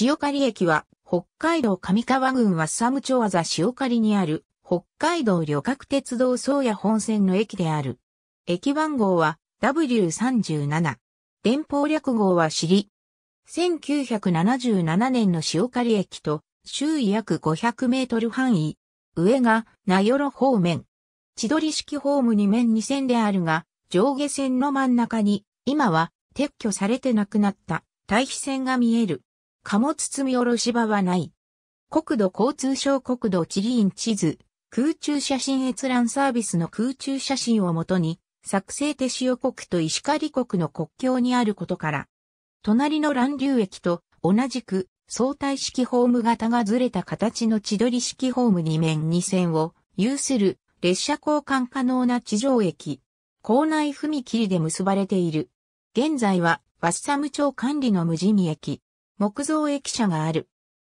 塩刈駅は、北海道上川郡和寒町和座塩刈にある、北海道旅客鉄道宗谷本線の駅である。駅番号は W37。電報略号は尻。1977年の塩刈駅と、周囲約500メートル範囲。上が、名寄方面。千鳥式ホーム2面2線であるが、上下線の真ん中に、今は撤去されてなくなった、対比線が見える。貨物積み下ろし場はない。国土交通省国土地理院地図、空中写真閲覧サービスの空中写真をもとに、作成手塩国と石狩国の国境にあることから、隣の乱流駅と同じく相対式ホーム型がずれた形の千鳥式ホーム2面2線を有する列車交換可能な地上駅、構内踏切で結ばれている。現在は、ワッサム町管理の無人駅。木造駅舎がある。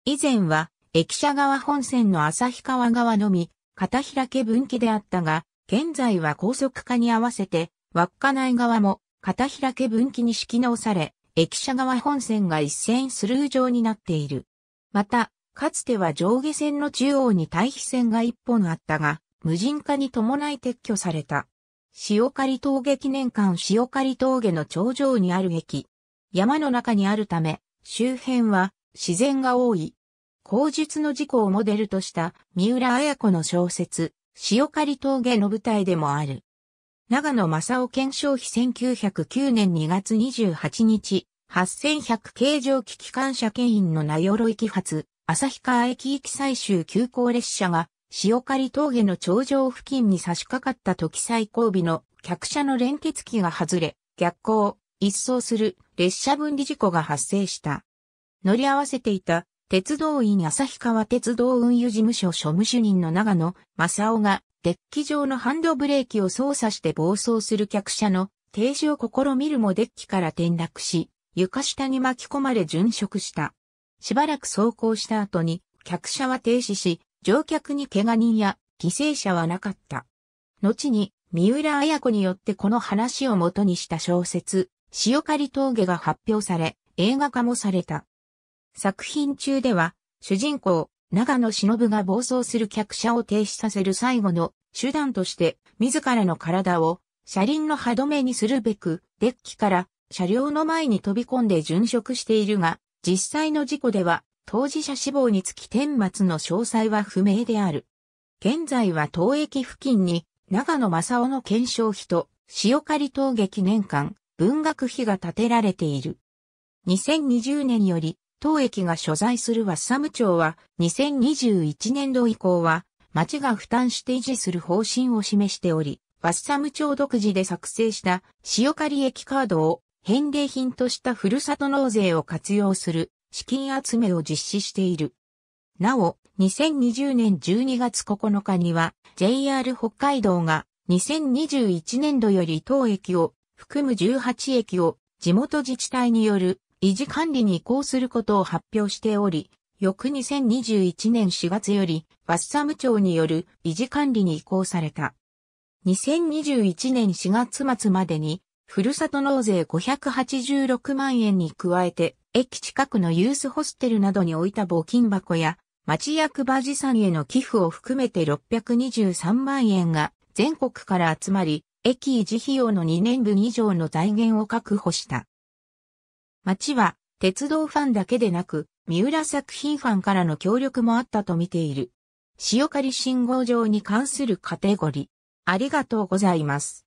以前は、駅舎側本線の旭川側のみ、片開け分岐であったが、現在は高速化に合わせて、稚内側も片開け分岐にき直され、駅舎側本線が一線スルー状になっている。また、かつては上下線の中央に対比線が一本あったが、無人化に伴い撤去された。塩刈峠記念館塩刈峠の頂上にある駅。山の中にあるため、周辺は自然が多い。口述の事故をモデルとした三浦綾子の小説、塩狩峠の舞台でもある。長野正夫検証費1909年2月28日、8100形状機機関車牽引の名鎧揮発、旭川駅行き最終急行列車が、塩狩峠の頂上付近に差し掛かった時最後尾の客車の連結機が外れ、逆行、一掃する列車分離事故が発生した。乗り合わせていた鉄道員旭川鉄道運輸事務所庶務主任の長野正夫がデッキ上のハンドブレーキを操作して暴走する客車の停止を試みるもデッキから転落し、床下に巻き込まれ殉職した。しばらく走行した後に客車は停止し、乗客に怪我人や犠牲者はなかった。後に三浦綾子によってこの話を元にした小説、塩刈峠が発表され、映画化もされた。作品中では、主人公、長野忍が暴走する客車を停止させる最後の手段として、自らの体を車輪の歯止めにするべく、デッキから車両の前に飛び込んで殉職しているが、実際の事故では、当事者死亡につき天末の詳細は不明である。現在は当駅付近に、長野正夫の検証費と、塩刈峠記念館、文学碑が建てられている。2020年より、当駅が所在するワッサム町は、2021年度以降は、町が負担して維持する方針を示しており、ワッサム町独自で作成した塩狩駅カードを返礼品としたふるさと納税を活用する資金集めを実施している。なお、2020年12月9日には JR 北海道が2021年度より当駅を含む18駅を地元自治体による維持管理に移行することを発表しており、翌2021年4月より、バッサム町による維持管理に移行された。2021年4月末までに、ふるさと納税586万円に加えて、駅近くのユースホステルなどに置いた募金箱や、町役場持参への寄付を含めて623万円が全国から集まり、駅維持費用の2年分以上の財源を確保した。町は、鉄道ファンだけでなく、三浦作品ファンからの協力もあったと見ている。塩刈り信号場に関するカテゴリー。ありがとうございます。